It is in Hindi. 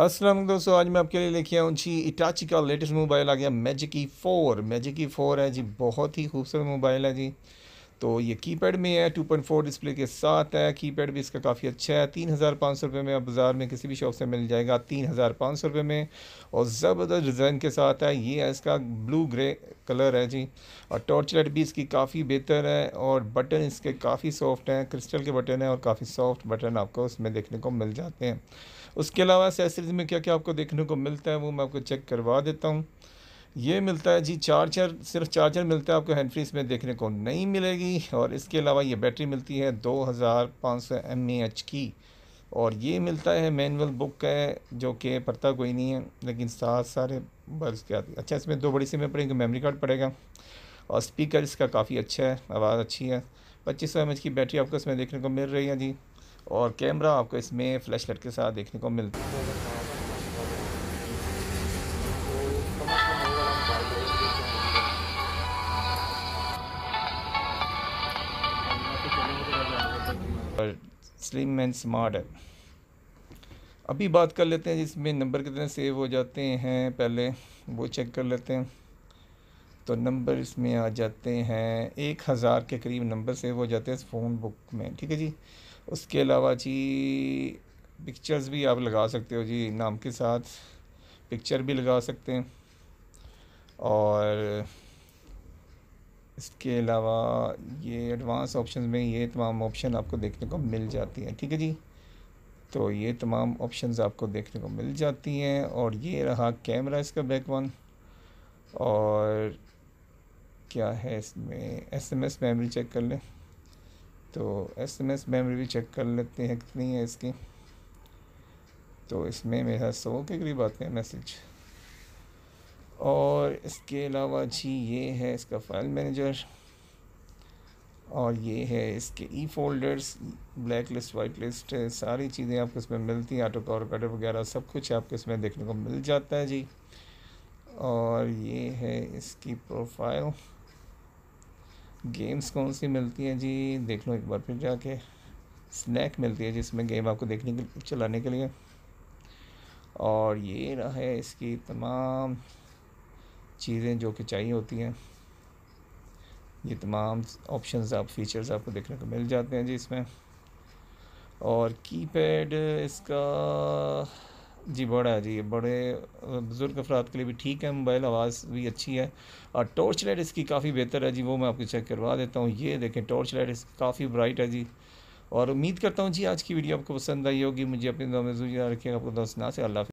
असलम दोस्तों आज मैं आपके लिए लेके आऊँ जी इटाची का लेटेस्ट मोबाइल आ गया मैजिकी फ़ोर मैजिकी फ़ोर है जी बहुत ही खूबसूरत मोबाइल है जी तो ये कीपैड में है 2.4 डिस्प्ले के साथ है कीपैड भी इसका काफ़ी अच्छा है तीन हज़ार पाँच सौ रुपये में आप बाज़ार में किसी भी शॉप से मिल जाएगा तीन हज़ार पाँच सौ रुपये में और ज़बरदस्त डिज़ाइन के साथ है ये है इसका ब्लू ग्रे कलर है जी और टॉर्च लाइट भी इसकी काफ़ी बेहतर है और बटन इसके काफ़ी सॉफ्ट हैं क्रिस्टल के बटन हैं और काफ़ी सॉफ्ट बटन आपको उसमें देखने को मिल जाते हैं उसके अलावा एसेसरीज़ में क्या क्या आपको देखने को मिलता है वो मैं आपको चेक करवा देता हूँ ये मिलता है जी चार्जर सिर्फ चार्जर मिलता है आपको हैंड में देखने को नहीं मिलेगी और इसके अलावा ये बैटरी मिलती है 2500 हज़ार की और ये मिलता है मैनुअल बुक है जो कि पड़ता कोई नहीं है लेकिन साथ सारे बस के आती अच्छा इसमें दो बड़ी सीमें पड़ेंगे मेमोरी कार्ड पड़ेगा और स्पीकर इसका काफ़ी अच्छा है आवाज़ अच्छी है पच्चीस सौ की बैटरी आपको इसमें देखने को मिल रही है जी और कैमरा आपको इसमें फ्लैश लाइट के साथ देखने को मिलता है स्लिम मैन स्मार्ट है अभी बात कर लेते हैं जिसमें नंबर कितने सेव हो जाते हैं पहले वो चेक कर लेते हैं तो नंबर इसमें आ जाते हैं एक हज़ार के करीब नंबर सेव हो जाते हैं इस फ़ोन बुक में ठीक है जी उसके अलावा जी पिक्चर्स भी आप लगा सकते हो जी नाम के साथ पिक्चर भी लगा सकते हैं और इसके अलावा ये एडवांस ऑप्शन में ये तमाम ऑप्शन आपको देखने को मिल जाती हैं ठीक है जी तो ये तमाम ऑप्शंस आपको देखने को मिल जाती हैं और ये रहा कैमरा इसका बैक वन और क्या है इसमें एसएमएस मेमोरी चेक कर लें तो एसएमएस मेमोरी भी चेक कर लेते हैं कितनी है इसकी तो इसमें मेरा सौ के करीब आते हैं मैसेज और इसके अलावा जी ये है इसका फाइल मैनेजर और ये है इसके ई folders blacklist whitelist सारी चीज़ें आपको इसमें मिलती हैं ऑटो कवर कटर वगैरह सब कुछ आपको इसमें देखने को मिल जाता है जी और ये है इसकी प्रोफाइल गेम्स कौन सी मिलती हैं जी देख लो एक बार फिर जाके स्नैक मिलती है जिसमें गेम आपको देखने के चलाने के लिए और ये रहा है इसकी तमाम चीज़ें जो कि चाहिए होती हैं ये तमाम ऑप्शंस आप फीचर्स आपको देखने को मिल जाते हैं जी इसमें और कीपैड इसका जी बड़ा है जी बड़े बुज़ुर्ग अफराद के लिए भी ठीक है मोबाइल आवाज़ भी अच्छी है और टॉर्च लाइट इसकी काफ़ी बेहतर है जी वो मैं आपको चेक करवा देता हूँ ये देखें टॉर्च लाइट इसकी काफ़ी ब्राइट है जी और उम्मीद करता हूँ जी आज की वीडियो आपको पसंद आई होगी मुझे अपने दो रखिएगा आपको दोस्त ना से अल्लाह